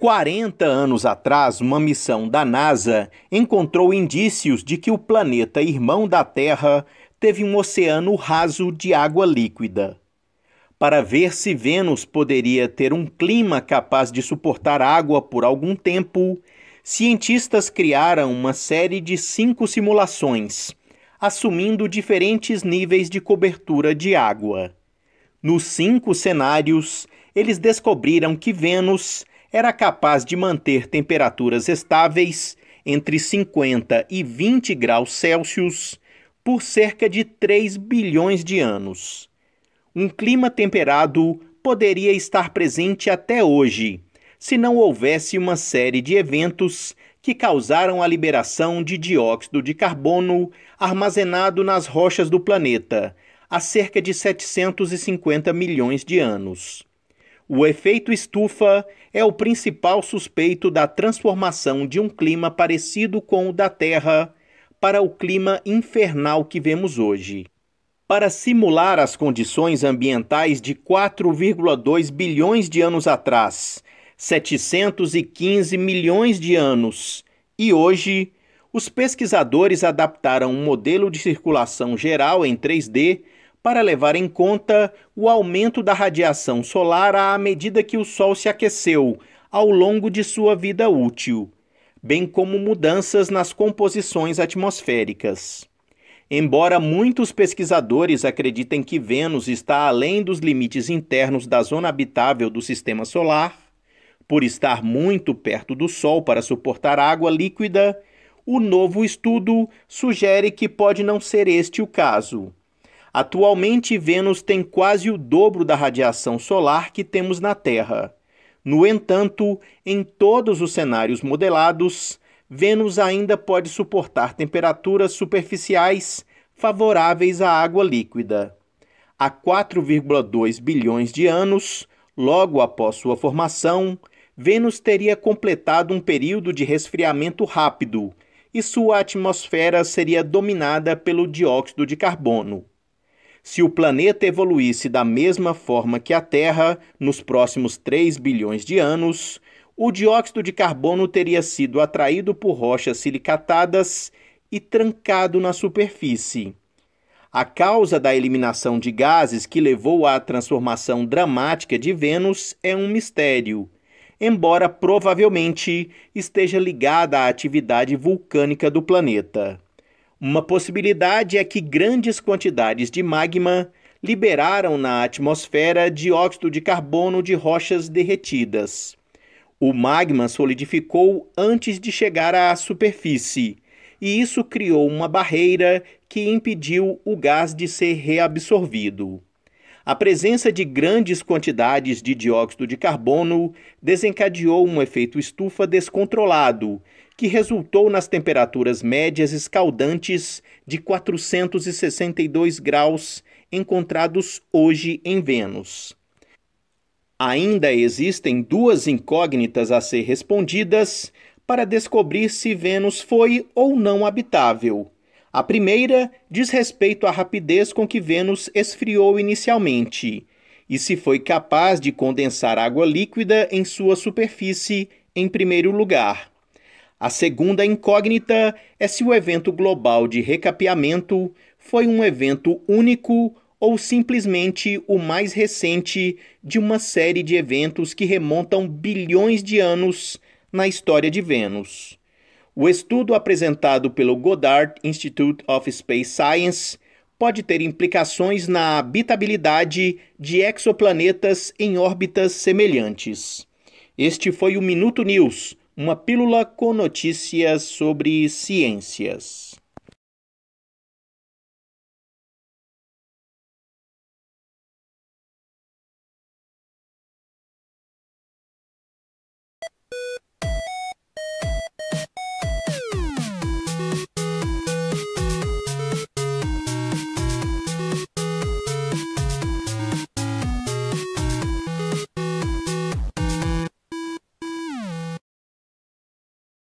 40 anos atrás, uma missão da NASA encontrou indícios de que o planeta irmão da Terra teve um oceano raso de água líquida. Para ver se Vênus poderia ter um clima capaz de suportar água por algum tempo, cientistas criaram uma série de cinco simulações, assumindo diferentes níveis de cobertura de água. Nos cinco cenários, eles descobriram que Vênus era capaz de manter temperaturas estáveis entre 50 e 20 graus Celsius por cerca de 3 bilhões de anos. Um clima temperado poderia estar presente até hoje, se não houvesse uma série de eventos que causaram a liberação de dióxido de carbono armazenado nas rochas do planeta há cerca de 750 milhões de anos. O efeito estufa é o principal suspeito da transformação de um clima parecido com o da Terra para o clima infernal que vemos hoje. Para simular as condições ambientais de 4,2 bilhões de anos atrás, 715 milhões de anos, e hoje, os pesquisadores adaptaram um modelo de circulação geral em 3D para levar em conta o aumento da radiação solar à medida que o Sol se aqueceu ao longo de sua vida útil, bem como mudanças nas composições atmosféricas. Embora muitos pesquisadores acreditem que Vênus está além dos limites internos da zona habitável do sistema solar, por estar muito perto do Sol para suportar água líquida, o novo estudo sugere que pode não ser este o caso. Atualmente, Vênus tem quase o dobro da radiação solar que temos na Terra. No entanto, em todos os cenários modelados, Vênus ainda pode suportar temperaturas superficiais favoráveis à água líquida. Há 4,2 bilhões de anos, logo após sua formação, Vênus teria completado um período de resfriamento rápido e sua atmosfera seria dominada pelo dióxido de carbono se o planeta evoluísse da mesma forma que a Terra nos próximos 3 bilhões de anos, o dióxido de carbono teria sido atraído por rochas silicatadas e trancado na superfície. A causa da eliminação de gases que levou à transformação dramática de Vênus é um mistério, embora provavelmente esteja ligada à atividade vulcânica do planeta. Uma possibilidade é que grandes quantidades de magma liberaram na atmosfera dióxido de carbono de rochas derretidas. O magma solidificou antes de chegar à superfície, e isso criou uma barreira que impediu o gás de ser reabsorvido. A presença de grandes quantidades de dióxido de carbono desencadeou um efeito estufa descontrolado, que resultou nas temperaturas médias escaldantes de 462 graus encontrados hoje em Vênus. Ainda existem duas incógnitas a ser respondidas para descobrir se Vênus foi ou não habitável a primeira diz respeito à rapidez com que Vênus esfriou inicialmente e se foi capaz de condensar água líquida em sua superfície em primeiro lugar. A segunda incógnita é se o evento global de recapeamento foi um evento único ou simplesmente o mais recente de uma série de eventos que remontam bilhões de anos na história de Vênus. O estudo apresentado pelo Goddard Institute of Space Science pode ter implicações na habitabilidade de exoplanetas em órbitas semelhantes. Este foi o Minuto News, uma pílula com notícias sobre ciências.